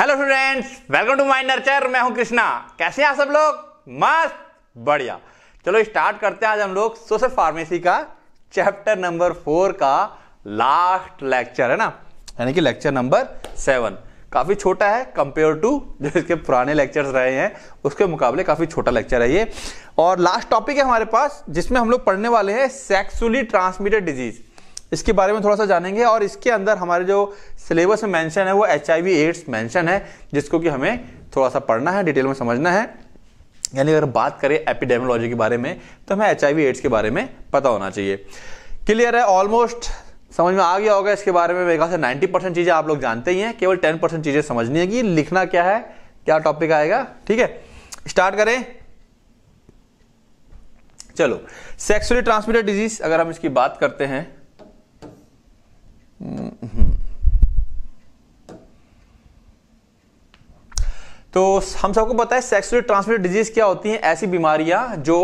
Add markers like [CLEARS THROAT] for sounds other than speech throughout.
Hello students welcome to my nurture मैं हूं कृष्णा कैसे हैं आप सब लोग मस्त बढ़िया चलो स्टार्ट करते हैं आज हम लोग सोशल फार्मेसी का चैप्टर नंबर फोर का लास्ट लेक्चर है ना यानी कि लेक्चर नंबर सेवन काफ़ी छोटा है कंपेयर टू जो इसके पुराने लेक्चर्स रहे हैं उसके मुकाबले काफ़ी छोटा लेक्चर है ये और लास्ट टॉपिक है हमारे पास जिसमें हम लोग पढ़ने वाले हैं सेक्सुअली ट्रांसमिटेड डिजीज़ इसके बारे में थोड़ा सा जानेंगे और इसके अंदर हमारे जो सिलेबस में मेंशन है वो एच आई एड्स मेंशन है जिसको कि हमें थोड़ा सा पढ़ना है डिटेल में समझना है यानी अगर बात करें एपिडेमोलॉजी के बारे में तो हमें एच एड्स के बारे में पता होना चाहिए क्लियर है ऑलमोस्ट समझ में आ गया होगा इसके बारे में मेरे ख्याल से नाइन्टी परसेंट चीज़ें आप लोग जानते ही हैं केवल टेन परसेंट चीज़ें समझनी है कि लिखना क्या है क्या टॉपिक आएगा ठीक है स्टार्ट करें चलो सेक्सुअली ट्रांसमिटेड डिजीज अगर हम इसकी बात करते हैं तो हम सबको पता है सेक्सुअली ट्रांसमिटेड डिजीज क्या होती है ऐसी बीमारियां जो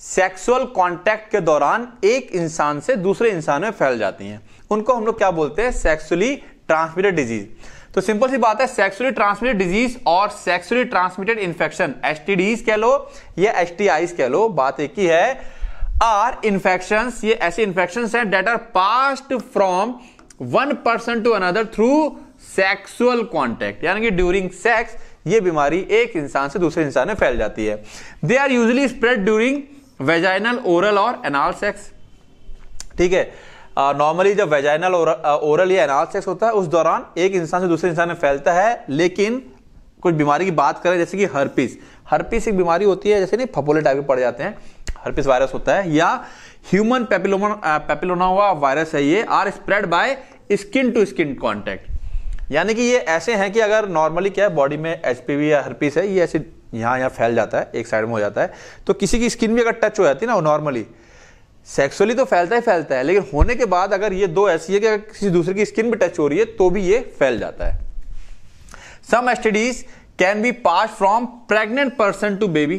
सेक्सुअल कॉन्टेक्ट के दौरान एक इंसान से दूसरे इंसान में फैल जाती हैं उनको हम लोग क्या बोलते हैं सेक्सुअली ट्रांसमिटेड डिजीज तो सिंपल सी बात है सेक्सुअली ट्रांसमिटेड डिजीज और सेक्सुअली ट्रांसमिटेड इन्फेक्शन एस कह लो या एस कह लो बात एक ही है आर इन्फेक्शन ये ऐसे इन्फेक्शन हैं that are passed from one person to another through sexual contact यानी कि ड्यूरिंग सेक्स ये बीमारी एक इंसान से दूसरे इंसान में फैल जाती है they are usually spread during vaginal oral और एनाल सेक्स ठीक है नॉर्मली जब वेजाइनल ओरल या एनाल सेक्स होता है उस दौरान एक इंसान से दूसरे इंसान में फैलता है लेकिन कुछ बीमारी की बात करें जैसे कि हर्पीस हर्पीस एक बीमारी होती है जैसे नहीं फपोले टाइप के पड़ जाते हैं हर्पीस वायरस होता है या ह्यूमन पेपिलोमा पेपिलोनावा वायरस है ये are spread by skin to skin contact यानी कि ये ऐसे हैं कि अगर नॉर्मली क्या है बॉडी में एच या हरपीस है ये ऐसे यहाँ यहाँ फैल जाता है एक साइड में हो जाता है तो किसी की स्किन भी अगर टच हो जाती है ना नॉर्मली सेक्सुअली तो फैलता ही फैलता है लेकिन होने के बाद अगर ये दो ऐसी है कि अगर किसी दूसरे की स्किन भी टच हो रही है तो भी ये फैल जाता है some STDs can be passed from pregnant person to baby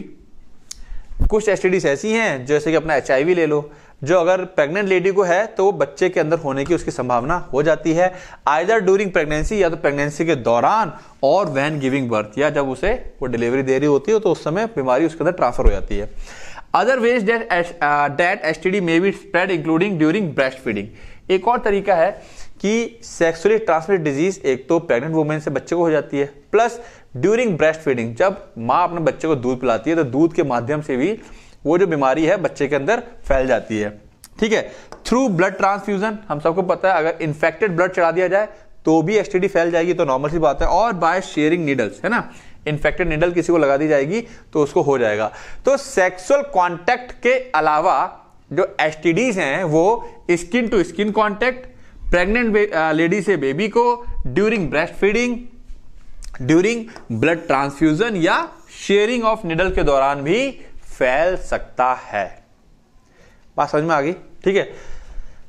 कुछ एसटीडीज ऐसी हैं जैसे कि अपना एच ले लो जो अगर प्रेग्नेंट लेडी को है तो वो बच्चे के अंदर होने की उसकी संभावना हो जाती है आइदर ड्यूरिंग प्रेगनेंसी या तो प्रेगनेंसी के दौरान और वैन गिविंग बर्थ या जब उसे वो डिलीवरी दे रही होती है तो उस समय बीमारी उसके अंदर ट्रांसफर हो जाती है other ways that that S T D may be spread including during breast feeding एक और तरीका है कि सेक्सुअली ट्रांसमिटेड डिजीज एक तो प्रेग्नेंट वुमेन से बच्चे को हो जाती है प्लस ड्यूरिंग ब्रेस्ट फीडिंग जब माँ अपने बच्चे को दूध पिलाती है तो दूध के माध्यम से भी वो जो बीमारी है बच्चे के अंदर फैल जाती है ठीक है थ्रू ब्लड ट्रांसफ्यूजन हम सबको पता है अगर इन्फेक्टेड ब्लड चढ़ा दिया जाए तो भी एस फैल जाएगी तो नॉर्मल सी बात है और बाय शेयरिंग नीडल्स है ना इन्फेक्टेड नीडल किसी को लगा दी जाएगी तो उसको हो जाएगा तो सेक्सुअल कॉन्टैक्ट के अलावा जो एस हैं वो skin to skin contact pregnant lady से बेबी को during breast feeding during blood transfusion या शेयरिंग ऑफ निडल के दौरान भी फैल सकता है बात समझ में आ गई ठीक है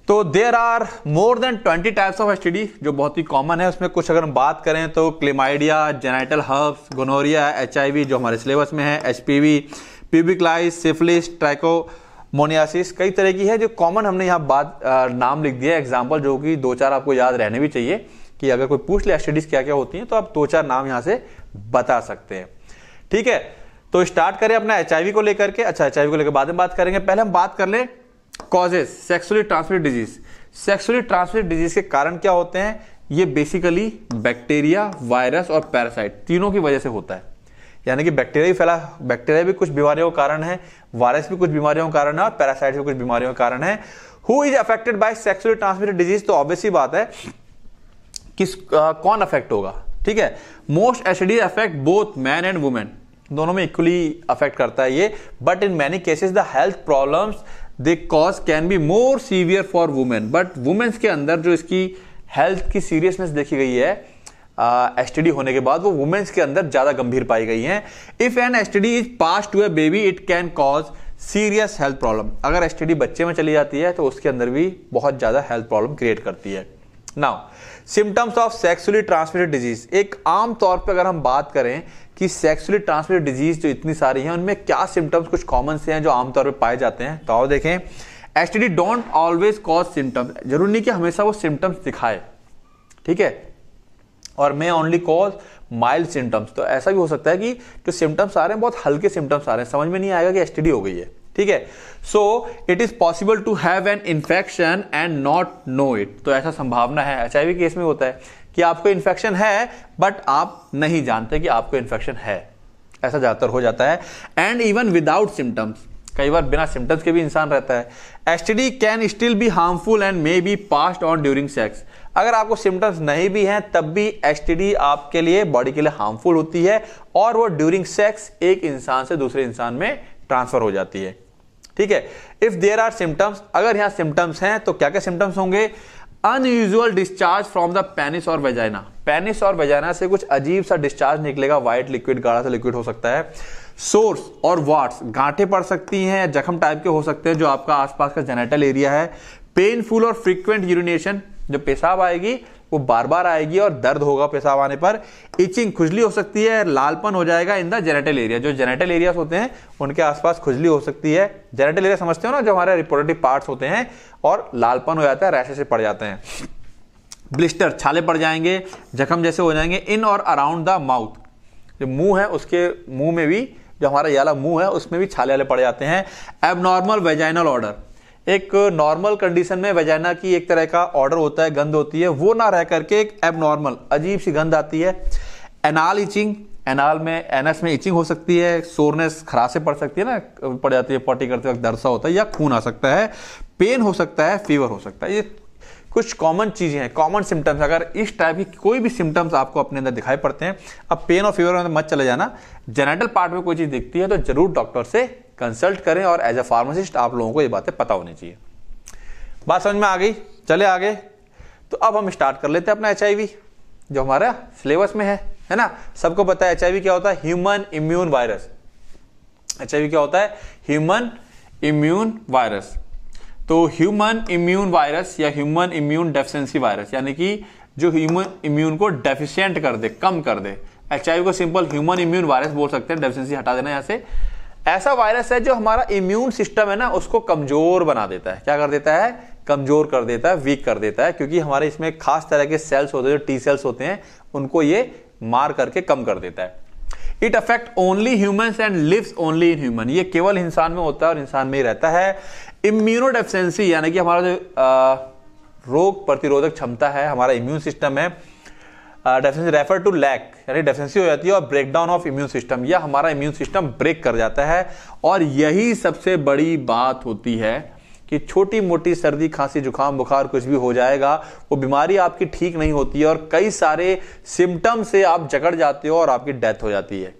तो there are more than twenty types of S जो बहुत ही कॉमन है उसमें कुछ अगर हम बात करें तो chlamydia genital herpes gonorrhoea H जो हमारे सिलेबस में है H P V pubic lice syphilis trichomoniasis कई तरह की है जो कॉमन हमने यहाँ बात नाम लिख दिया एग्जाम्पल जो कि दो चार आपको याद रहने भी चाहिए कि अगर कोई पूछ ले एस क्या क्या होती हैं तो आप दो चार नाम यहाँ से बता सकते हैं ठीक है तो स्टार्ट करें अपना एच को लेकर के अच्छा एच को लेकर बाद में बात करेंगे पहले हम बात कर लें causes sexually transmit disease sexually transmit disease के कारण क्या होते हैं ये बेसिकली बैक्टीरिया वायरस और पैरासाइट तीनों की वजह से होता है यानी कि बैक्टीरिया भी फैला बैक्टीरिया भी कुछ बीमारियों का कारण है वायरस भी कुछ बीमारियों का कारण है और पैरासाइट भी कुछ बीमारियों का कारण है who is affected by sexually transmitted disease तो ऑब्वियसली बात है किस आ, कौन अफेक्ट होगा ठीक है most STD affect both man and women दोनों में इक्वली अफेक्ट करता है ये but in many cases the health problems they cause can be more severe for women but women's के अंदर जो इसकी हेल्थ की सीरियसनेस देखी गई है एस uh, होने के बाद वो वुमेन्स के अंदर ज़्यादा गंभीर पाई गई हैं if an S is passed to a baby it can cause serious health problem अगर एस बच्चे में चली जाती है तो उसके अंदर भी बहुत ज़्यादा हेल्थ प्रॉब्लम क्रिएट करती है now symptoms of sexually transmitted disease एक आम तौर पे अगर हम बात करें कि सेक्सुअली ट्रांसमिटेड डिजीज जो इतनी सारी हैं उनमें क्या सिम्टम्स कुछ कॉमन से हैं जो आमतौर पर पाए जाते हैं तो आओ देखें H don't always cause symptoms जरूरी नहीं कि हमेशा वो सिम्टम्स दिखाए ठीक है और may only cause mild symptoms तो ऐसा भी हो सकता है कि जो सिम्टम्स आ रहे हैं बहुत हल्के सिम्टम्स आ रहे हैं समझ में नहीं आएगा कि एस हो गई है ठीक है so it is possible to have an infection and not know it तो ऐसा संभावना है एच केस में होता है कि आपको इन्फेक्शन है बट आप नहीं जानते कि आपको इन्फेक्शन है ऐसा ज़्यादातर हो जाता है एंड इवन विदाउट सिम्टम्स कई बार बिना सिम्टम्स के भी इंसान रहता है S can still be harmful and may be passed on during sex अगर आपको सिम्टम्स नहीं भी हैं तब भी एस आपके लिए बॉडी के लिए हार्मफुल होती है और वो ड्यूरिंग सेक्स एक इंसान से दूसरे इंसान में ट्रांसफर हो जाती है ठीक है इफ देर आर सिम्टम्स अगर यहाँ सिम्टम्स हैं तो क्या क्या सिम्टम्स होंगे unusual discharge from the penis और वेजाइना पेनिस और वेजाइना से कुछ अजीब सा डिस्चार्ज निकलेगा व्हाइट लिक्विड गाढ़ा सा लिक्विड हो सकता है सोर्स और वाट्स गांठे पड़ सकती हैं जख्म टाइप के हो सकते हैं जो आपका आसपास का जेनेटल एरिया है पेनफुल और फ्रीक्वेंट यूरिनेशन जो पेशाब आएगी वो बार बार आएगी और दर्द होगा पेशाब आने पर इचिंग खुजली हो सकती है लालपन हो जाएगा इन द जेनेटल एरिया जो जेनेटल एरियाज होते हैं उनके आसपास खुजली हो सकती है जेनेटल एरिया समझते हो ना जो हमारे रिपोर्टेटिव पार्ट होते हैं और लालपन हो जाता है रैसे से पड़ जाते हैं ब्लिस्टर छाले पड़ जाएंगे जख्म जैसे हो जाएंगे इन और अराउंड द माउथ जो मुंह है उसके मुंह में भी जो हमारा याला मुंह है उसमें भी छाले वाले पड़ जाते हैं एबनॉर्मल वेजाइनल ऑर्डर एक नॉर्मल कंडीशन में वेजाइना की एक तरह का ऑर्डर होता है गंध होती है वो ना रह करके एक एबनॉर्मल अजीब सी गंध आती है एनाल इचिंग एनाल में एनएस में इचिंग हो सकती है सोरनेस खरासे पड़ सकती है ना पड़ जाती है पॉटी करते वक्त दरसा होता है या खून आ सकता है पेन हो सकता है फीवर हो सकता है ये कुछ कॉमन चीज़ें हैं कॉमन सिम्टम्स अगर इस टाइप की कोई भी सिम्टम्स आपको अपने अंदर दिखाई पड़ते हैं अब पेन और फीवर में मत चले जाना जेनेटल पार्ट में कोई चीज़ दिखती है तो जरूर डॉक्टर से कंसल्ट करें और एज ए फार्मासिस्ट आप लोगों को ये बातें पता होनी चाहिए बात समझ में आ गई चले आगे तो अब हम स्टार्ट कर लेते हैं अपना एच जो हमारा सिलेबस में है है ना सबको पता है एच क्या होता है ह्यूमन इम्यून वायरस एच क्या होता है ह्यूमन इम्यून वायरस तो ह्यूमन इम्यून वायरस या ह्यूमन इम्यून डेफिशेंसी वायरस यानी कि जो ह्यूमन इम्यून को डेफिशिएंट कर दे कम कर दे एच को सिंपल ह्यूमन इम्यून वायरस बोल सकते हैं डेफिशिएंसी हटा देना यहां से ऐसा वायरस है जो हमारा इम्यून सिस्टम है ना उसको कमजोर बना देता है क्या कर देता है कमजोर कर देता है वीक कर देता है क्योंकि हमारे इसमें खास तरह के सेल्स होते हैं जो टी सेल्स होते हैं उनको ये मार करके कम कर देता है it affect only human and lives only in human ये केवल इंसान में होता है और इंसान में ही रहता है इम्यूनो यानी कि हमारा जो रोग प्रतिरोधक क्षमता है हमारा इम्यून सिस्टम है डेफिनेसी रेफर टू लैक यानी डेफिनेसी हो जाती है और break down of immune system या हमारा इम्यून सिस्टम ब्रेक कर जाता है और यही सबसे बड़ी बात होती है कि छोटी मोटी सर्दी खांसी जुकाम बुखार कुछ भी हो जाएगा वो बीमारी आपकी ठीक नहीं होती है और कई सारे सिम्टम से आप जकड़ जाते हो और आपकी डेथ हो जाती है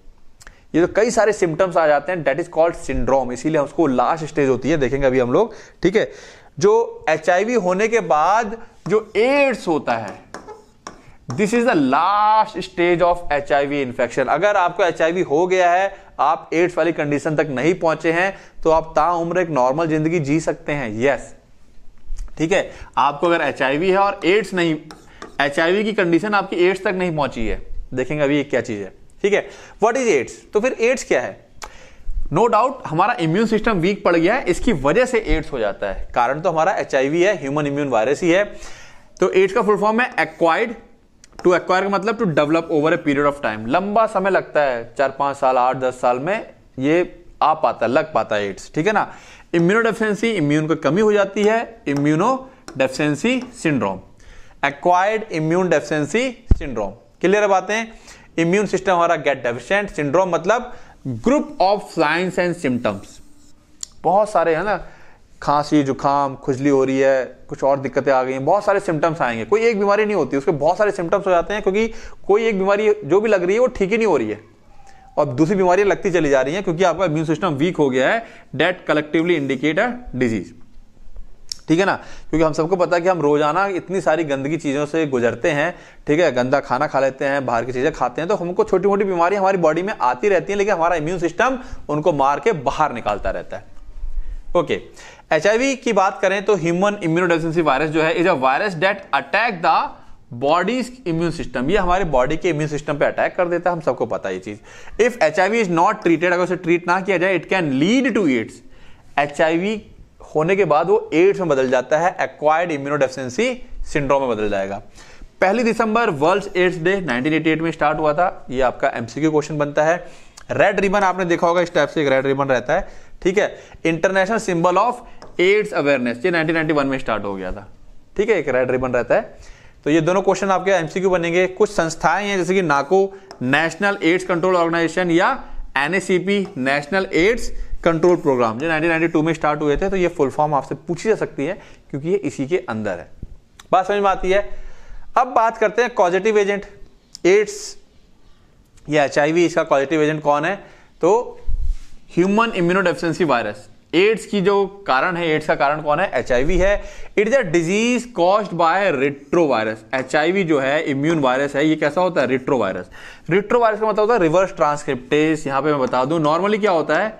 ये तो कई सारे सिम्टम्स आ जाते हैं डेट इज कॉल्ड सिंड्रोम इसीलिए उसको लास्ट स्टेज होती है देखेंगे अभी हम लोग ठीक है जो एच होने के बाद जो एड्स होता है this is the last stage of H I V infection अगर आपको एच आई वी हो गया है आप एड्स वाली कंडीशन तक नहीं पहुंचे हैं तो आप ताउम्र एक नॉर्मल जिंदगी जी सकते हैं यस ठीक है आपको अगर एच है और एड्स नहीं एच आई वी की कंडीशन आपकी एड्स तक नहीं पहुंची है देखेंगे अभी क्या चीज है ठीक है वट इज एड्स तो फिर एड्स क्या है नो no डाउट हमारा इम्यून सिस्टम वीक पड़ गया है इसकी वजह से एड्स हो जाता है कारण तो हमारा एच है ह्यूमन इम्यून वायरस ही है तो एड्स का फुल फॉर्म है एक्वाइड टू एक्वायर का मतलब to develop over a period of time लंबा समय लगता है चार पांच साल आठ दस साल में ये आ पाता लग पाता है एड्स ठीक है ना इम्यूनो डेफिशेंसी इम्यून को कमी हो जाती है immuno deficiency syndrome acquired immune deficiency syndrome clear बातें इम्यून सिस्टम हमारा गेट डेफिशेंट सिंड्रोम मतलब group of signs and symptoms बहुत सारे है ना खांसी जुकाम खुजली हो रही है कुछ और दिक्कतें आ गई हैं बहुत सारे सिम्टम्स आएंगे कोई एक बीमारी नहीं होती उसके बहुत सारे सिम्टम्स हो जाते हैं क्योंकि कोई एक बीमारी जो भी लग रही है वो ठीक ही नहीं हो रही है और दूसरी बीमारियां लगती चली जा रही हैं क्योंकि आपका इम्यून सिस्टम वीक हो गया है that collectively indicate a disease ठीक है ना क्योंकि हम सबको पता है कि हम रोजाना इतनी सारी गंदगी चीज़ों से गुजरते हैं ठीक है गंदा खाना खा लेते हैं बाहर की चीज़ें खाते हैं तो हमको छोटी मोटी बीमारी हमारी बॉडी में आती रहती है लेकिन हमारा इम्यून सिस्टम उनको मार के बाहर निकालता रहता है ओके एच की बात करें तो ह्यूमन इम्यूनोडेफिशिएंसी वायरस जो है is a virus that attack the body immune system ये हमारे बॉडी के इम्यून सिस्टम पे अटैक कर देता है हम सबको पता है ये चीज if H is not treated अगर उसे ट्रीट ना किया जाए it can lead to AIDS H होने के बाद वो एड्स में बदल जाता है एक्वायर्ड इम्यूनोडेफिशिएंसी सिंड्रोम में बदल जाएगा पहली दिसंबर वर्ल्ड एड्स डे 1988 में स्टार्ट हुआ था ये आपका एमसीक्यू क्वेश्चन बनता है रेड रिबन आपने देखा होगा इस टाइप से एक रेड रिबन रहता है ठीक है international symbol of AIDS awareness ये 1991 में स्टार्ट हो गया था ठीक है एक रेड रिबन रहता है तो ये दोनों क्वेश्चन आपके एमसीक्यू बनेंगे कुछ संस्थाएं हैं जैसे कि NACO national AIDS control organisation या NACP national AIDS control programme जो 1992 में स्टार्ट हुए थे तो ये फुल फॉर्म आपसे पूछी जा सकती है क्योंकि ये इसी के अंदर है बात समझ में आती है अब बात करते हैं कॉजिटिव एजेंट एड्स या एच इसका पॉजिटिव एजेंट कौन है तो ह्यूमन इम्यूनोडेफिशेंसी वायरस एड्स की जो कारण है एड्स का कारण कौन है एच है it is a disease caused by retro virus H जो है इम्यून वायरस है ये कैसा होता है रिट्रो वायरस रिट्रो वायरस का मतलब होता है रिवर्स ट्रांसक्रिप्टेस यहां पे मैं बता दूं नॉर्मली क्या होता है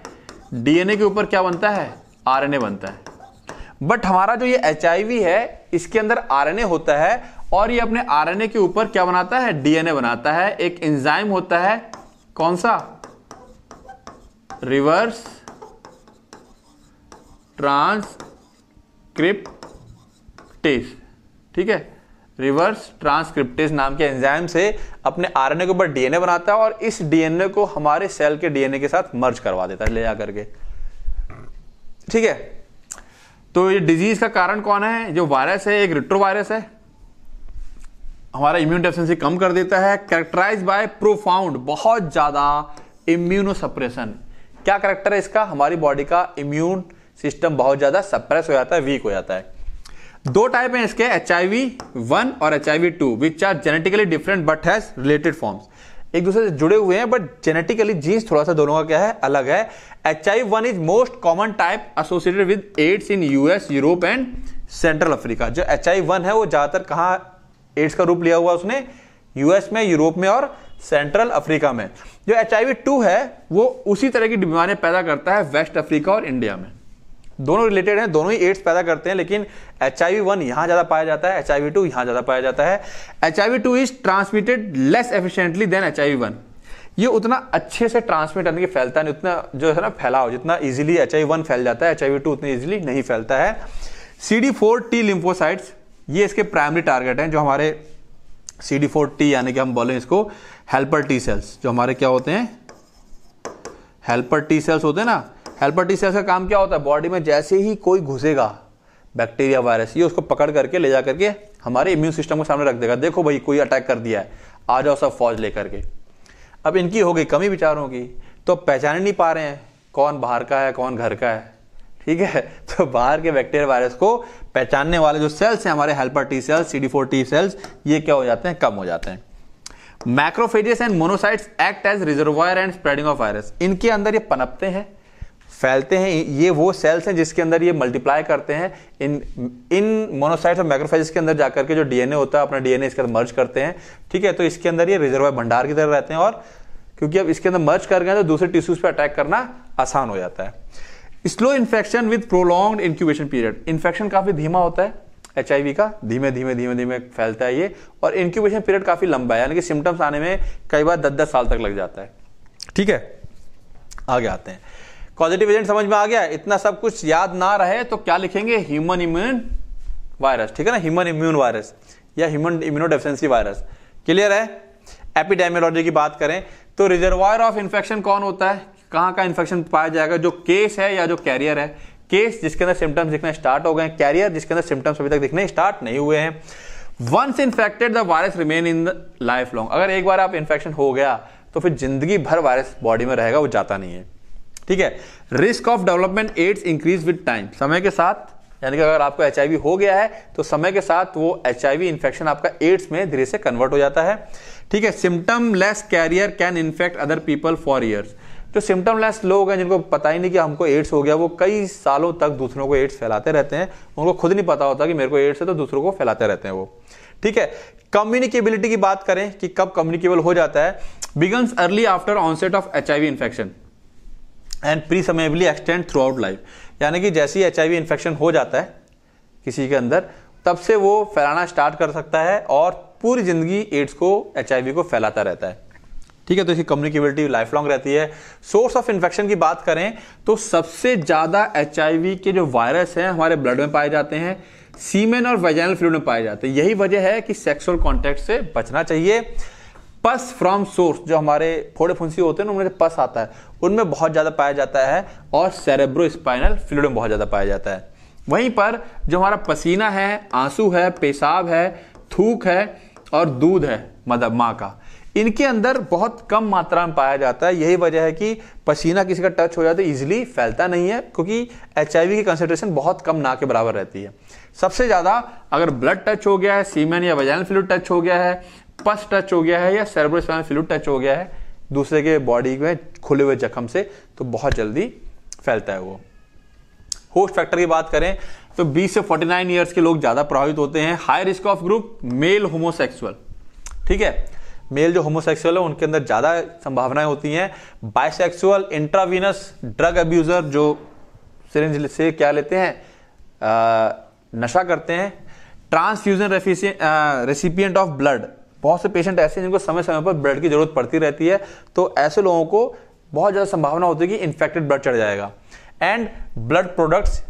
डीएनए के ऊपर क्या बनता है आरएनए बनता है बट हमारा जो ये एच है इसके अंदर आरएनए होता है और ये अपने आरएनए के ऊपर क्या बनाता है डीएनए बनाता है एक एंजाइम होता है कौन सा रिवर्स ट्रांसक्रिप्टेज ठीक है रिवर्स ट्रांसक्रिप्टेज नाम के एंजाइम से अपने आरएनए के ऊपर डीएनए बनाता है और इस डीएनए को हमारे सेल के डीएनए के साथ मर्ज करवा देता है ले जा करके ठीक है तो ये डिजीज का कारण कौन है जो वायरस है एक रिट्रो वायरस है हमारा इम्यून डेफिशिएंसी कम कर देता है कैरेक्टराइज बाय प्रोफाउंड बहुत ज्यादा इम्यूनो सप्रेशन क्या करेक्टर है इसका हमारी बॉडी का इम्यून सिस्टम बहुत ज़्यादा सप्रेस हो जाता है वीक हो जाता है दो टाइप हैं इसके एच आई वी वन और H I V two which are genetically different but has related forms एक दूसरे से जुड़े हुए हैं बट जेनेटिकली जीन्स थोड़ा सा दोनों का क्या है अलग है H I one is most common type associated with AIDS in US Europe and central Africa जो एच आई वन है वो ज़्यादातर कहाँ एड्स का रूप लिया हुआ उसने यूएस में यूरोप में और सेंट्रल अफ्रीका में जो एच आई टू है वो उसी तरह की बीमारियां पैदा करता है वेस्ट अफ्रीका और इंडिया में दोनों रिलेटेड हैं दोनों ही एड्स पैदा करते हैं लेकिन एच आई वन यहां ज़्यादा पाया जाता है एच आई टू यहां ज़्यादा पाया जाता है H I two is transmitted less efficiently than H I one ये उतना अच्छे से ट्रांसमिट यानी कि फैलता नहीं उतना जो है ना फैलाव जितना इजिली एच आई वन फैल जाता है एच आई टू उतना इजिली नहीं फैलता है C D four T lymphocytes ये इसके प्राइमरी टारगेट हैं जो हमारे सी डी फोर टी यानी कि हम बोलें इसको हेल्पर टी सेल्स जो हमारे क्या होते हैं हेल्पर टी सेल्स होते हैं ना हेल्पर टी सेल्स का काम क्या होता है बॉडी में जैसे ही कोई घुसेगा बैक्टीरिया वायरस ये उसको पकड़ करके ले जा करके हमारे इम्यून सिस्टम को सामने रख देगा देखो भाई कोई अटैक कर दिया है आ जाओ सब फौज लेकर के अब इनकी हो गई कमी विचारों की तो पहचान नहीं पा रहे हैं कौन बाहर का है कौन घर का है ठीक है [LAUGHS] तो बाहर के बैक्टीरिया वायरस को पहचानने वाले जो सेल्स हैं हमारे helper T cells C D four T cells ये क्या हो जाते हैं कम हो जाते हैं macrophages and monocytes act as reservoir and spreading of virus इनके अंदर ये पनपते हैं फैलते हैं ये वो सेल्स हैं जिसके अंदर ये मल्टीप्लाई करते हैं इन इन मोनोसाइट्स और मैक्रोफेजेस के अंदर जाकर के जो डीएनए होता है अपना डीएनए इसके अंदर मर्ज करते हैं ठीक है तो इसके अंदर ये रिजर्वायर भंडार की तरह रहते हैं और क्योंकि अब इसके अंदर मर्ज कर गए तो दूसरे टिश्यूज पर अटैक करना आसान हो जाता है slow infection with prolong incubation period infection काफी धीमा होता है एच का धीमे धीमे धीमे धीमे फैलता है ये और इंक्यूबेशन पीरियड काफी लंबा है यानी कि सिम्टम्स आने में कई बार दस दस साल तक लग जाता है ठीक है आगे आते हैं पॉजिटिव एजेंट समझ में आ गया इतना सब कुछ याद ना रहे तो क्या लिखेंगे ह्यूमन इम्यून वायरस ठीक है ना ह्यूमन इम्यून वायरस या ह्यूमन इम्यूनोडेफिशेंसी वायरस क्लियर है एपिडेमियोलॉजी की बात करें तो रिजर्वायर ऑफ इन्फेक्शन कौन होता है कहाँ का इन्फेक्शन पाया जाएगा जो केस है या जो कैरियर है केस जिसके अंदर सिम्टम्स दिखने स्टार्ट हो गए हैं कैरियर जिसके अंदर सिम्टम्स अभी तक दिखने स्टार्ट नहीं हुए हैं once infected the virus remain in the life long अगर एक बार आप इन्फेक्शन हो गया तो फिर जिंदगी भर वायरस बॉडी में रहेगा वो जाता नहीं है ठीक है risk of development AIDS increase with time समय के साथ यानी कि अगर आपको एच हो गया है तो समय के साथ वो एच इन्फेक्शन आपका एड्स में धीरे से कन्वर्ट हो जाता है ठीक है symptomless carrier can infect other people for years जो सिम्टम लेस लोग हैं जिनको पता ही नहीं कि हमको एड्स हो गया वो कई सालों तक दूसरों को एड्स फैलाते रहते हैं उनको खुद नहीं पता होता कि मेरे को एड्स है तो दूसरों को फैलाते रहते हैं वो ठीक है कम्युनिकेबिलिटी की बात करें कि कब कम्युनिकेबल हो जाता है begins early after onset of H infection and presumably extend throughout life यानी कि जैसे ही एच इन्फेक्शन हो जाता है किसी के अंदर तब से वो फैलाना स्टार्ट कर सकता है और पूरी जिंदगी एड्स को एच को फैलाता रहता है ठीक है तो इसकी कम्युनिकेबिलिटी लाइफ लॉन्ग रहती है सोर्स ऑफ इन्फेक्शन की बात करें तो सबसे ज़्यादा एच के जो वायरस हैं हमारे ब्लड में पाए जाते हैं सीमेन और वेजाइनल फ्लूड में पाए जाते हैं यही वजह है कि सेक्सुअल कॉन्टैक्ट से बचना चाहिए पस फ्रॉम सोर्स जो हमारे फोड़े फुंसी होते हैं ना उनमें से पस आता है उनमें बहुत ज़्यादा पाया जाता है और सेरेब्रो स्पाइनल फ्लूड में बहुत ज़्यादा पाया जाता है वहीं पर जो हमारा पसीना है आंसू है पेशाब है थूक है और दूध है मतलब माँ का इनके अंदर बहुत कम मात्रा में पाया जाता है यही वजह है कि पसीना किसी का टच हो जाए तो ईजिली फैलता नहीं है क्योंकि एच की कंसेंट्रेशन बहुत कम ना के बराबर रहती है सबसे ज़्यादा अगर ब्लड टच हो गया है सीमेन या वजैन फ्लूड टच हो गया है पस टच हो गया है या सेरेब्रोस्पाइनल फ्लूड टच हो गया है दूसरे के बॉडी में खुले हुए जख्म से तो बहुत जल्दी फैलता है वो होस्ट फैक्टर की बात करें तो 20 से 49 इयर्स के लोग ज़्यादा प्रभावित होते हैं high risk of group male homosexual ठीक है मेल जो होमोसेक्सुअल है उनके अंदर ज़्यादा संभावनाएं होती हैं बाइसेक्सुअल इंट्रावीनस ड्रग अब्यूज़र जो सिरिंज से क्या लेते हैं आ, नशा करते हैं ट्रांसफ्यूजन रेसिपियंट ऑफ ब्लड बहुत से पेशेंट ऐसे हैं जिनको समय समय पर ब्लड की ज़रूरत पड़ती रहती है तो ऐसे लोगों को बहुत ज़्यादा संभावना होती है कि इन्फेक्टेड ब्लड चढ़ जाएगा एंड ब्लड प्रोडक्ट्स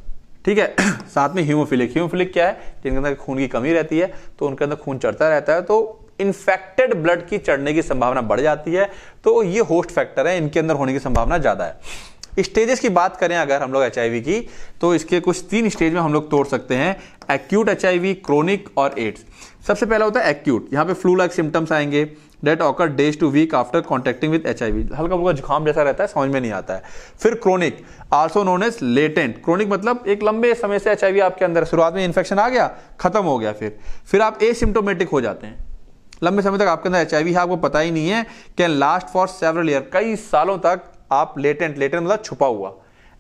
ठीक है [CLEARS THROAT] साथ में ह्यूमोफिलिक ह्यूमोफिलिक क्या है जिनके अंदर खून की कमी रहती है तो उनके अंदर खून चढ़ता रहता है तो इन्फेक्टेड ब्लड की चढ़ने की संभावना बढ़ जाती है तो ये होस्ट फैक्टर है इनके अंदर होने की संभावना ज़्यादा है स्टेजेस की बात करें अगर हम लोग एच की तो इसके कुछ तीन स्टेज में हम लोग तोड़ सकते हैं एक्यूट एच क्रोनिक और एड्स सबसे पहला होता है एक्यूट यहाँ पे फ्लू लाइक सिम्टम्स आएंगे that occur days to week after contacting with H हल्का फुल्का जुकाम जैसा रहता है समझ में नहीं आता है फिर chronic also known as latent chronic मतलब एक लंबे समय से एच आपके अंदर शुरुआत में इन्फेक्शन आ गया खत्म हो गया फिर फिर आप ए सिम्टोमेटिक हो जाते हैं लंबे समय तक आपके अंदर एच है आपको पता ही नहीं है can last for several year कई सालों तक आप लेटेंट लेटेंट मतलब छुपा हुआ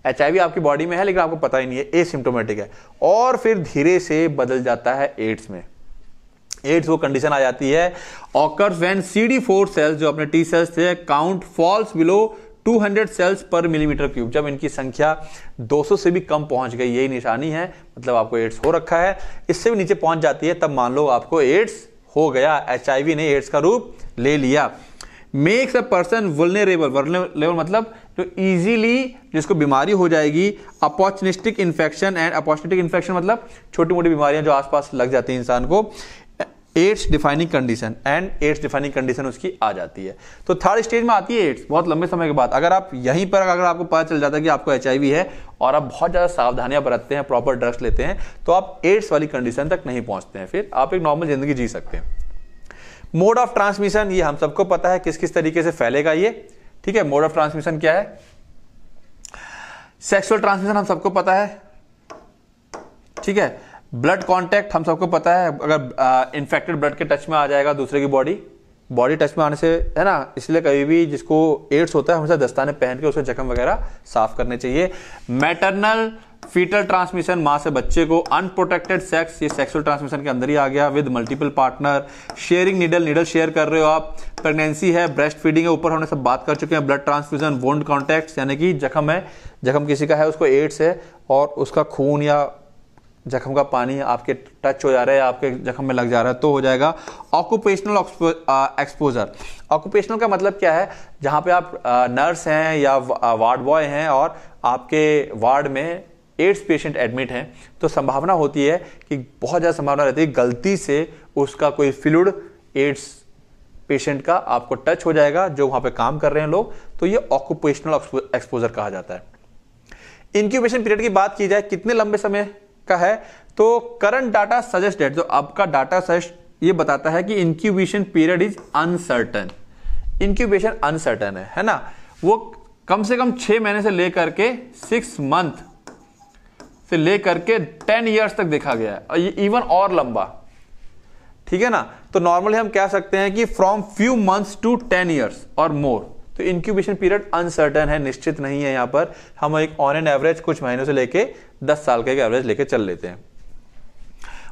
एच आपकी बॉडी में है लेकिन आपको पता ही नहीं है एसिम्टोमेटिक है और फिर धीरे से बदल जाता है एड्स में एड्स वो कंडीशन आ जाती है occurs when C D four cells जो अपने टी सेल्स थे count falls below 200 cells per millimetre cube जब इनकी संख्या 200 से भी कम पहुंच गई यही निशानी है मतलब आपको एड्स हो रखा है इससे भी नीचे पहुंच जाती है तब मान लो आपको एड्स हो गया एच ने एड्स का रूप ले लिया makes a person vulnerable vulnerable मतलब जो इजीली जिसको बीमारी हो जाएगी opportunistic infection and opportunistic infection मतलब छोटी मोटी बीमारियां जो आसपास लग जाती हैं इंसान को AIDS defining condition and AIDS defining condition उसकी आ जाती है तो थर्ड स्टेज में आती है एड्स बहुत लंबे समय के बाद अगर आप यहीं पर अगर आपको पता चल जाता है कि आपको एच है और आप बहुत ज़्यादा सावधानियां बरतते हैं प्रॉपर ड्रग्स लेते हैं तो आप एड्स वाली कंडीशन तक नहीं पहुंचते हैं फिर आप एक नॉर्मल जिंदगी जी सकते हैं मोड ऑफ ट्रांसमिशन ये हम सबको पता है किस किस तरीके से फैलेगा ये ठीक है मोड ऑफ ट्रांसमिशन क्या है सेक्सुअल ट्रांसमिशन हम सबको पता है ठीक है ब्लड कांटेक्ट हम सबको पता है अगर इन्फेक्टेड ब्लड के टच में आ जाएगा दूसरे की बॉडी बॉडी टच में आने से है ना इसलिए कभी भी जिसको एड्स होता है हमेशा दस्ताने पहन के उसे जख्म वगैरह साफ करने चाहिए मैटरनल फीटल ट्रांसमिशन माँ से बच्चे को अनप्रोटेक्टेड सेक्स ये सेक्सुअल ट्रांसमिशन के अंदर ही आ गया with multiple partner sharing needle needle share कर रहे हो आप प्रेगनेंसी है ब्रेस्ट फीडिंग है ऊपर हमने सब बात कर चुके हैं ब्लड ट्रांसफ्यूजन वोन्ड कॉन्टैक्ट यानी कि जख्म है जख्म किसी का है उसको एड्स है और उसका खून या जख्म का पानी आपके टच हो जा रहा है आपके जख्म में लग जा रहा है तो हो जाएगा ऑक्यूपेशनल एक्सपोजर ऑक्यूपेशनल का मतलब क्या है जहाँ पे आप नर्स हैं या वार्ड बॉय हैं और आपके वार्ड में एड्स पेशेंट एडमिट हैं तो संभावना होती है कि बहुत ज़्यादा संभावना रहती है गलती से उसका कोई फ्लूड एड्स पेशेंट का आपको टच हो जाएगा जो वहाँ पे काम कर रहे हैं लोग तो ये ऑक्यूपेशनल एक्सपोजर कहा जाता है इनक्यूबेशन पीरियड की बात की जाए कितने लंबे समय का है तो करंट डाटा सजेस्टेड जो अब का डाटा सजेस्ट ये बताता है कि incubation period is uncertain incubation uncertain है है ना वो कम से कम छह महीने से लेकर के सिक्स मंथ से लेकर के टेन ईयर्स तक देखा गया है और ये इवन और लंबा ठीक है ना तो नॉर्मली हम कह सकते हैं कि from few months to ten years और मोर तो इंक्यूबेशन पीरियड अनसर्टन है निश्चित नहीं है यहां पर हम एक ऑन एंड एवरेज कुछ महीनों से लेके दस साल का एक एवरेज लेके चल लेते हैं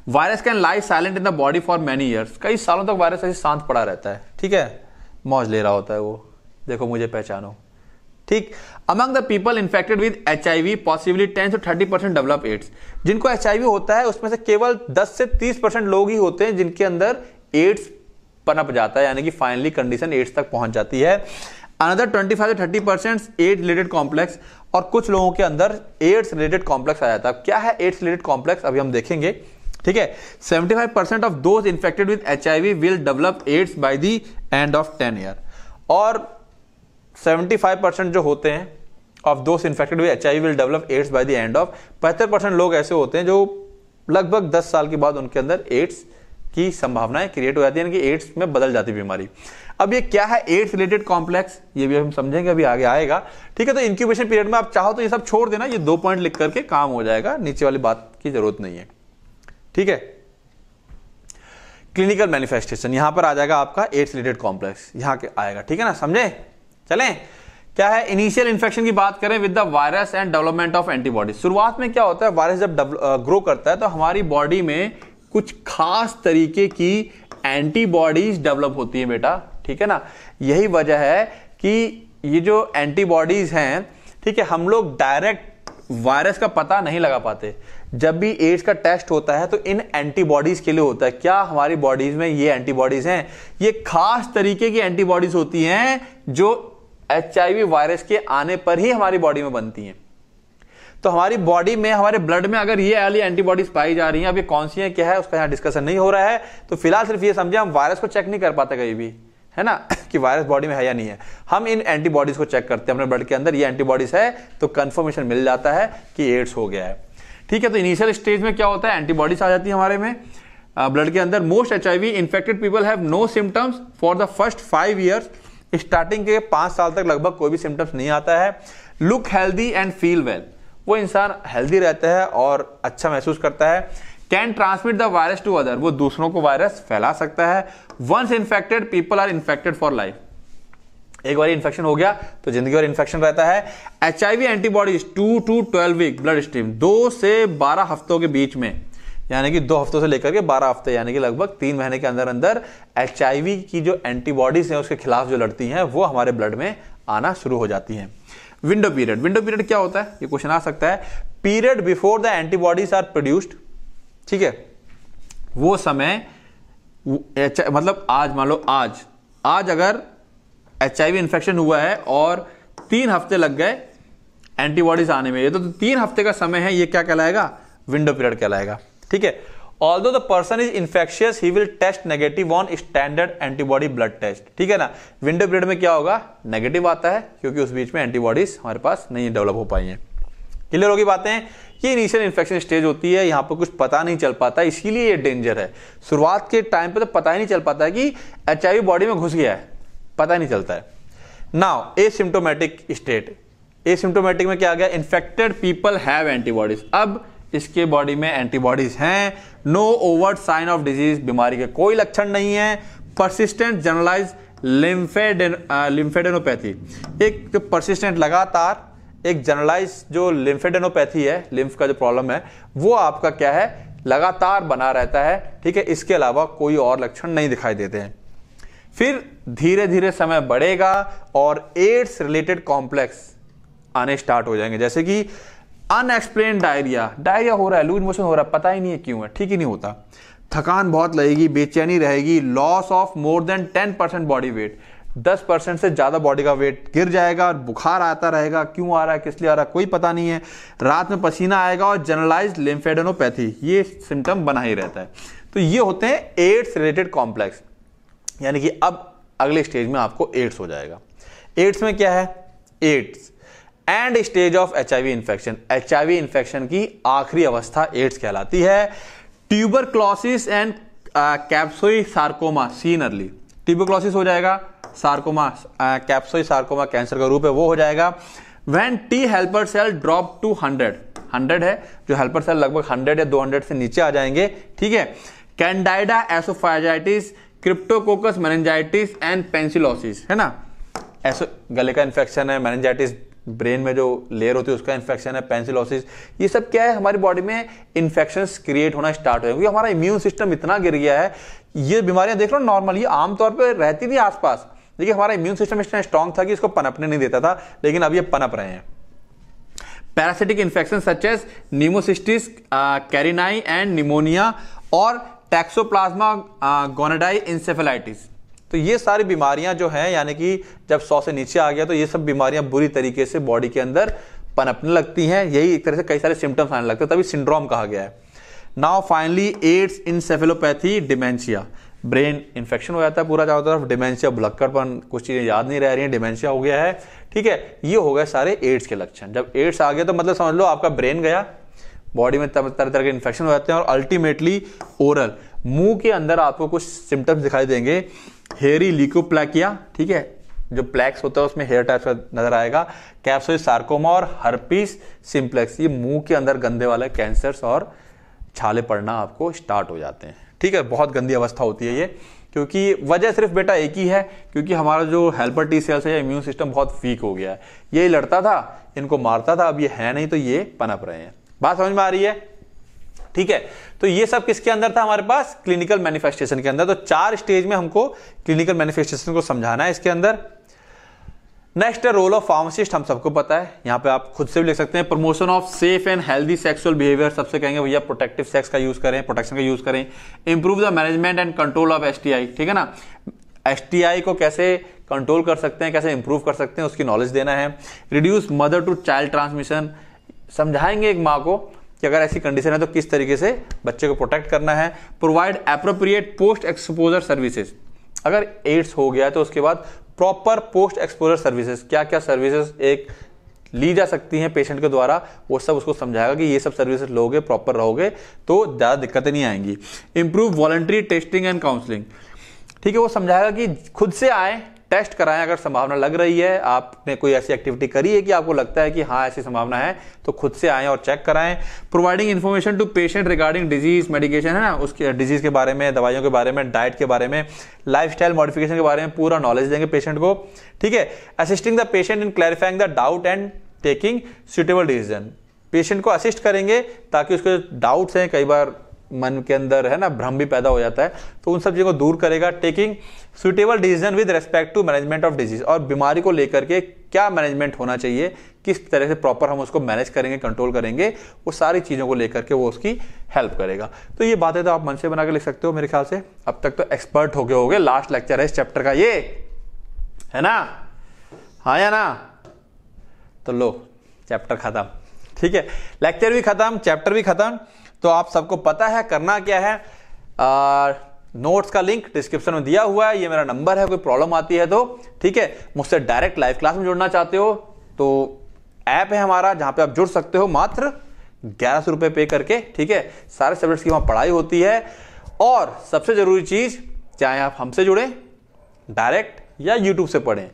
virus can lie silent in the body for many years कई सालों तक वायरस ऐसे शांत पड़ा रहता है ठीक है मौज ले रहा होता है वो देखो मुझे पहचानो ठीक among the people infected with H I V possibly ten to thirty percent develop AIDS जिनको एच आई वी होता है उसमें से केवल दस से तीस परसेंट लोग ही होते हैं जिनके अंदर एड्स पनप जाता है यानी कि फाइनली कंडीशन एड्स तक पहुंच जाती है another 25 five thirty percent AIDS related complex और कुछ लोगों के अंदर एड्स रिलेटेड कॉम्प्लेक्स आ जाता है क्या है एड्स रिलेटेड कॉम्प्लेक्स अभी हम देखेंगे ठीक है 75 percent of those infected with H I V will develop AIDS by the end of ten year और 75 परसेंट जो होते हैं of those infected with H I will develop AIDS by the end of पचहत्तर परसेंट लोग ऐसे होते हैं जो लगभग 10 साल के बाद उनके अंदर एड्स की संभावनाएं क्रिएट हो जाती है यानी कि एड्स में बदल जाती है बीमारी अब ये क्या है एड्स रिलेटेड कॉम्प्लेक्स ये भी हम समझेंगे अभी आगे आएगा ठीक है तो इंक्यूबेशन पीरियड में आप चाहो तो ये सब छोड़ देना ये दो पॉइंट लिख करके काम हो जाएगा नीचे वाली बात की जरूरत नहीं है ठीक है क्लिनिकल मैनिफेस्टेशन यहां पर आ जाएगा आपका एड्स रिलेटेड कॉम्प्लेक्स यहां के आएगा ठीक है ना समझे चलें क्या है इनिशियल इन्फेक्शन की बात करें with the virus and development of antibodies शुरुआत में क्या होता है वायरस जब ग्रो करता है तो हमारी बॉडी में कुछ खास तरीके की एंटीबॉडीज डेवलप होती है बेटा ठीक है ना यही वजह है कि ये जो एंटीबॉडीज हैं ठीक है हम लोग डायरेक्ट वायरस का पता नहीं लगा पाते जब भी एड्स का टेस्ट होता है तो इन एंटीबॉडीज के लिए होता है क्या हमारी बॉडीज में ये एंटीबॉडीज हैं ये खास तरीके की एंटीबॉडीज होती हैं जो एच वायरस के आने पर ही हमारी बॉडी में बनती हैं तो हमारी बॉडी में हमारे ब्लड में अगर ये वाली एंटीबॉडीज पाई जा रही हैं अब ये कौन सी है क्या है उसका यहाँ डिस्कशन नहीं हो रहा है तो फिलहाल सिर्फ ये समझे हम वायरस को चेक नहीं कर पाते कहीं भी है ना [LAUGHS] कि वायरस बॉडी में है या नहीं है हम इन एंटीबॉडीज को चेक करते हैं अपने ब्लड के अंदर ये एंटीबॉडीज है तो कंफर्मेशन मिल जाता है कि एड्स हो गया है ठीक है तो इनिशियल स्टेज में क्या होता है एंटीबॉडीज आ जाती है हमारे में ब्लड के अंदर most H I V infected people have no symptoms for the first five years starting के पांच साल तक लगभग कोई भी सिम्टम्स नहीं आता है look healthy and feel well वो इंसान हेल्दी रहता है और अच्छा महसूस करता है can transmit the virus to other वो दूसरों को वायरस फैला सकता है once infected people are infected for life एक बार इन्फेक्शन हो गया तो जिंदगी भर इन्फेक्शन रहता है H antibodies two to twelve week blood stream दो से बारह हफ्तों के बीच में यानी कि दो हफ्तों से लेकर के बारह हफ्ते यानी कि लगभग तीन महीने के अंदर अंदर एच की जो एंटीबॉडीज हैं उसके खिलाफ जो लड़ती हैं वो हमारे ब्लड में आना शुरू हो जाती हैं विंडो पीरियड विंडो पीरियड क्या होता है ये क्वेश्चन आ सकता है period before the antibodies are produced ठीक है वो समय मतलब आज मान लो आज आज अगर एच इन्फेक्शन हुआ है और तीन हफ्ते लग गए एंटीबॉडीज आने में ये तो, तो तीन हफ्ते का समय है ये क्या कहलाएगा विंडो पीरियड कहलाएगा ठीक है although the person is infectious he will test negative on standard antibody blood test ठीक है ना विंडो पीरियड में क्या होगा नेगेटिव आता है क्योंकि उस बीच में एंटीबॉडीज हमारे पास नहीं डेवलप हो पाई हैं क्लियर होगी बातें ये इनिशियल इन्फेक्शन स्टेज होती है यहाँ पर कुछ पता नहीं चल पाता इसीलिए ये डेंजर है शुरुआत के टाइम पे तो पता ही नहीं चल पाता है कि एच बॉडी में घुस गया है पता नहीं चलता है now asymptomatic state asymptomatic में क्या आ गया इन्फेक्टेड पीपल हैव एंटीबॉडीज अब इसके बॉडी में एंटीबॉडीज हैं no over sign of disease बीमारी के कोई लक्षण नहीं है परसिस्टेंट जनरलाइज लिम्फेडेन लिम्फेडेनोपैथी एक जो परसिस्टेंट लगातार एक जनरलाइज जो लिम्फेडेनोपैथी है लिम्फ का जो प्रॉब्लम है वो आपका क्या है लगातार बना रहता है ठीक है इसके अलावा कोई और लक्षण नहीं दिखाई देते हैं फिर धीरे धीरे समय बढ़ेगा और एड्स रिलेटेड कॉम्प्लेक्स आने स्टार्ट हो जाएंगे जैसे कि अनएक्सप्लेन डायरिया डायरिया हो रहा है लूज मोशन हो रहा है पता ही नहीं है क्यों है ठीक ही नहीं होता थकान बहुत लगेगी बेचैनी रहेगी loss of more than ten percent body weight दस परसेंट से ज़्यादा बॉडी का वेट गिर जाएगा और बुखार आता रहेगा क्यों आ रहा है किस लिए आ रहा है कोई पता नहीं है रात में पसीना आएगा और जनरलाइज लिम्फेडनोपैथी ये सिम्टम बना ही रहता है तो ये होते हैं एड्स रिलेटेड कॉम्प्लेक्स यानी कि अब अगले स्टेज में आपको एड्स हो जाएगा एड्स में क्या है AIDS end stage of H I V infection H I V infection की आखिरी अवस्था एड्स कहलाती है tuberculosis and Kaposi sarcoma सीनरली ट्यूबर क्लॉसिस हो जाएगा सार्कोमा कैप्सोई सार्कोमा कैंसर का रूप है वो हो जाएगा when T helper cell drop to hundred hundred है जो हेल्पर सेल लगभग हंड्रेड या दो हंड्रेड से नीचे आ जाएंगे ठीक है candida esophagitis cryptococcus meningitis and penicillosis है ना ऐसो गले का इन्फेक्शन है मेनेंजाइटिस ब्रेन में जो लेयर होती है उसका इन्फेक्शन है पेंसिलोसिस ये सब क्या है हमारी बॉडी में इन्फेक्शन क्रिएट होना स्टार्ट हो क्योंकि हमारा इम्यून सिस्टम इतना गिर गया है ये बीमारियां देख लो नॉर्मल ये आमतौर पर रहती थी आसपास देखिए हमारा इम्यून सिस्टम इतना स्ट्रांग था कि इसको पनपने नहीं देता था लेकिन अब ये पनप रहे हैं parasitic infection such pneumocystis carinii and pneumonia और टैक्सोप्लाज्मा गोनाडाई इंसेफेलाइटिस तो ये सारी बीमारियां जो हैं यानी कि जब सौ से नीचे आ गया तो ये सब बीमारियां बुरी तरीके से बॉडी के अंदर पनपने लगती हैं यही एक तरह से कई सारे सिम्टम्स आने लगते हैं तभी सिंड्रोम कहा गया है now finally AIDS encephalopathy dementia brain infection हो जाता है पूरा चारों तरफ डिमेंशिया भुलक्कड़पन कुछ चीज़ें याद नहीं रह रही हैं डिमेंशिया हो गया है ठीक है ये हो गए सारे एड्स के लक्षण जब एड्स आ गया तो मतलब समझ लो आपका ब्रेन गया बॉडी में तरह तरह के इन्फेक्शन हो जाते हैं और अल्टीमेटली ओरल मुंह के अंदर आपको कुछ सिम्टम्स दिखाई देंगे हेरी प्लैकिया ठीक है जो प्लैक्स होता है उसमें हेयर टाइप का नजर आएगा कैप्सो सार्कोमा और हर्पीस सिंप्लेक्स ये मुंह के अंदर गंदे वाले कैंसर्स और छाले पड़ना आपको स्टार्ट हो जाते हैं ठीक है बहुत गंदी अवस्था होती है ये क्योंकि वजह सिर्फ बेटा एक ही है क्योंकि हमारा जो हेल्पर टी सेल्स है इम्यून सिस्टम बहुत वीक हो गया है ये लड़ता था इनको मारता था अब ये है नहीं तो ये पनप रहे हैं बात समझ में आ रही है ठीक है तो ये सब किसके अंदर था हमारे पास क्लिनिकल मैनिफेस्टेशन के अंदर तो चार स्टेज में हमको क्लिनिकल मैनिफेस्टेशन को समझाना है इसके अंदर नेक्स्ट है रोल ऑफ फार्मासिस्ट हम सबको पता है यहाँ पे आप खुद से भी लिख सकते हैं promotion of safe and healthy sexual behaviour सबसे कहेंगे भैया प्रोटेक्टिव सेक्स का यूज करें प्रोटेक्शन का यूज करें improve the management and control of AIDS ठीक है ना एस को कैसे कंट्रोल कर सकते हैं कैसे इंप्रूव कर सकते हैं उसकी नॉलेज देना है reduce mother to child transmission समझाएंगे एक माँ को कि अगर ऐसी कंडीशन है तो किस तरीके से बच्चे को प्रोटेक्ट करना है provide appropriate post exposure services अगर एड्स हो गया तो उसके बाद प्रॉपर पोस्ट एक्सपोजर सर्विसेज क्या क्या सर्विसेज एक ली जा सकती हैं पेशेंट के द्वारा वो सब उसको समझाएगा कि ये सब सर्विसेज लोगे प्रॉपर रहोगे तो ज़्यादा दिक्कतें नहीं आएंगी improve voluntary testing and counselling ठीक है वो समझाएगा कि खुद से आए टेस्ट कराएं अगर संभावना लग रही है आपने कोई ऐसी एक्टिविटी करी है कि आपको लगता है कि हाँ ऐसी संभावना है तो खुद से आएँ और चेक कराएं providing information to patient regarding disease medication है ना उसके डिजीज के बारे में दवाइयों के बारे में डाइट के बारे में लाइफ स्टाइल मॉडिफिकेशन के बारे में पूरा नॉलेज देंगे पेशेंट को ठीक है assisting the patient in clarifying the doubt and taking suitable decision patient को असिस्ट करेंगे ताकि उसके डाउट्स हैं कई बार मन के अंदर है ना भ्रम भी पैदा हो जाता है तो उन सब चीज़ों को दूर करेगा taking suitable decision with respect to management of disease और बीमारी को लेकर के क्या मैनेजमेंट होना चाहिए किस तरह से प्रॉपर हम उसको मैनेज करेंगे कंट्रोल करेंगे वो सारी चीज़ों को लेकर के वो उसकी हेल्प करेगा तो ये बातें तो आप मन से बना के लिख सकते हो मेरे ख्याल से अब तक तो एक्सपर्ट हो गए हो गए लास्ट लेक्चर है इस चैप्टर का ये है ना हाँ या ना तो लो चैप्टर खत्म ठीक है लेक्चर भी खत्म चैप्टर भी खत्म तो आप सबको पता है करना क्या है नोट्स का लिंक डिस्क्रिप्शन में दिया हुआ है ये मेरा नंबर है कोई प्रॉब्लम आती है तो ठीक है मुझसे डायरेक्ट लाइव क्लास में जुड़ना चाहते हो तो ऐप है हमारा जहां पे आप जुड़ सकते हो मात्र ग्यारह सौ रुपए पे करके ठीक है सारे सब्जेक्ट्स की वहां पढ़ाई होती है और सबसे ज़रूरी चीज़ चाहे आप हमसे जुड़े डायरेक्ट या यूट्यूब से पढ़ें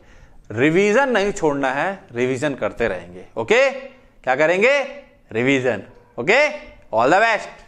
रिवीजन नहीं छोड़ना है रिवीजन करते रहेंगे ओके क्या करेंगे revision okay All the best.